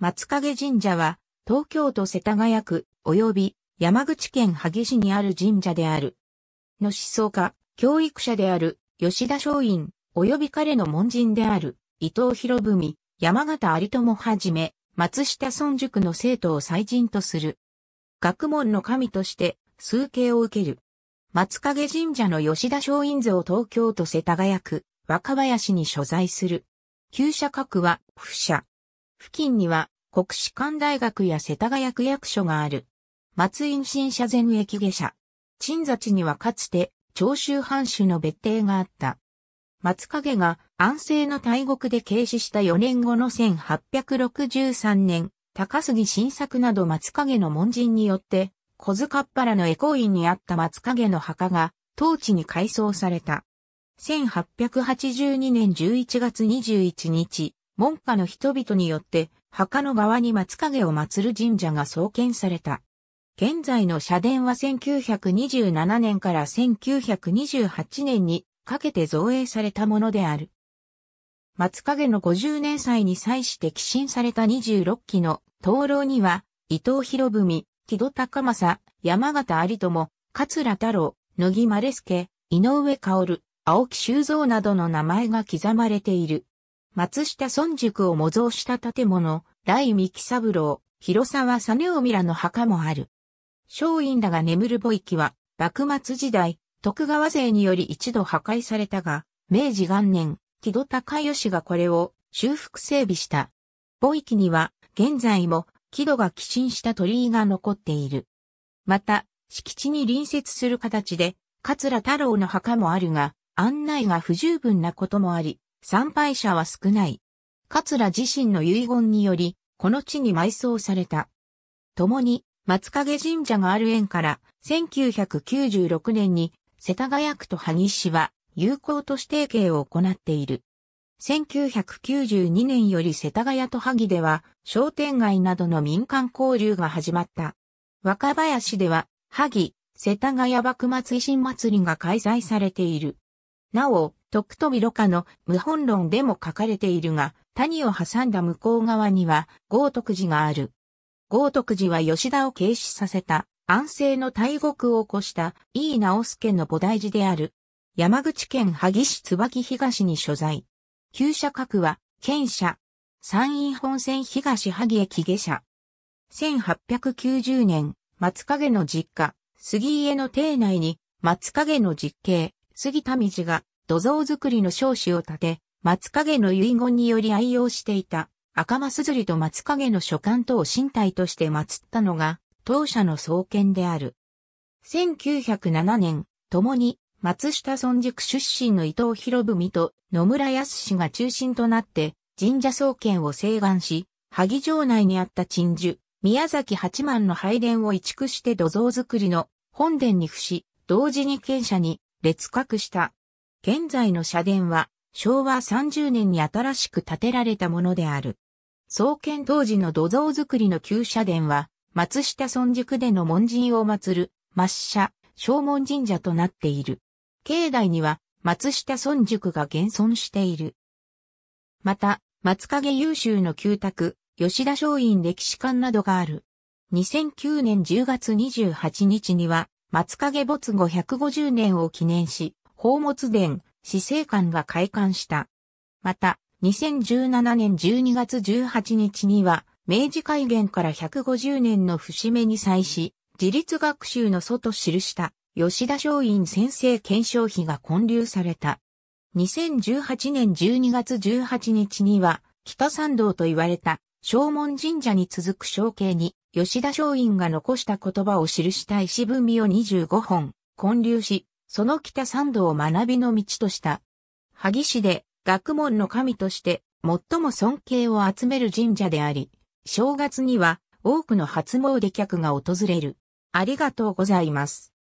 松影神社は、東京都世田谷区及び山口県萩市にある神社である。の思想家、教育者である吉田松陰及び彼の門人である伊藤博文、山形有友はじめ、松下村塾の生徒を祭神とする。学問の神として、崇敬を受ける。松影神社の吉田松陰像東京都世田谷区若林に所在する。旧社格は、府社。付近には国士官大学や世田谷区役所がある。松陰新社前駅下車。鎮座地にはかつて長州藩主の別邸があった。松影が安政の大国で軽視した4年後の1863年、高杉晋作など松影の門人によって、小塚っ原の恵光院にあった松影の墓が、当地に改装された。1882年11月21日、門下の人々によって、墓の側に松影を祀る神社が創建された。現在の社殿は1927年から1928年にかけて造営されたものである。松影の50年祭に際して寄進された26期の灯籠には、伊藤博文、木戸高正、山形有朋、桂太郎、乃木丸助、井上薫、青木修造などの名前が刻まれている。松下村塾を模造した建物、大三木三郎、広沢実臣らの墓もある。松陰らが眠る墓域は、幕末時代、徳川勢により一度破壊されたが、明治元年、木戸孝義がこれを修復整備した。墓域には、現在も、木戸が寄進した鳥居が残っている。また、敷地に隣接する形で、桂太郎の墓もあるが、案内が不十分なこともあり、参拝者は少ない。桂自身の遺言により、この地に埋葬された。共に、松影神社がある縁から、1996年に、世田谷区と萩市は、友好都市提携を行っている。1992年より世田谷と萩では、商店街などの民間交流が始まった。若林では、萩、世田谷幕末維新祭りが開催されている。なお、徳富ろ過の無本論でも書かれているが、谷を挟んだ向こう側には豪徳寺がある。豪徳寺は吉田を軽視させた安政の大国を起こした井伊直助の菩提寺である。山口県萩市椿東に所在。旧社格は、県社。山陰本線東萩駅下社。1890年、松影の実家、杉家の邸内に、松影の実家、杉田道が土蔵造りの少子を立て、松影の遺言により愛用していた赤間りと松影の書簡等を身体として祀ったのが当社の創建である。1907年、共に松下村塾出身の伊藤博文と野村康が中心となって神社創建を請願し、萩城内にあった鎮守、宮崎八幡の拝殿を移築して土蔵造りの本殿に付し、同時に建者に列閣した。現在の社殿は昭和30年に新しく建てられたものである。創建当時の土蔵造りの旧社殿は、松下村塾での門人を祀る、抹社、正門神社となっている。境内には、松下村塾が現存している。また、松影優秀の旧宅、吉田松陰歴史館などがある。2009年10月28日には、松影没後150年を記念し、宝物殿、死生館が開館した。また、2017年12月18日には、明治改元から150年の節目に際し、自立学習の祖と記した吉田松陰先生検証費が建立された。2018年12月18日には、北参道と言われた、正門神社に続く象形に、吉田松陰が残した言葉を記した石文美を25本、建立し、その北参道を学びの道とした。萩市で学問の神として最も尊敬を集める神社であり、正月には多くの初詣客が訪れる。ありがとうございます。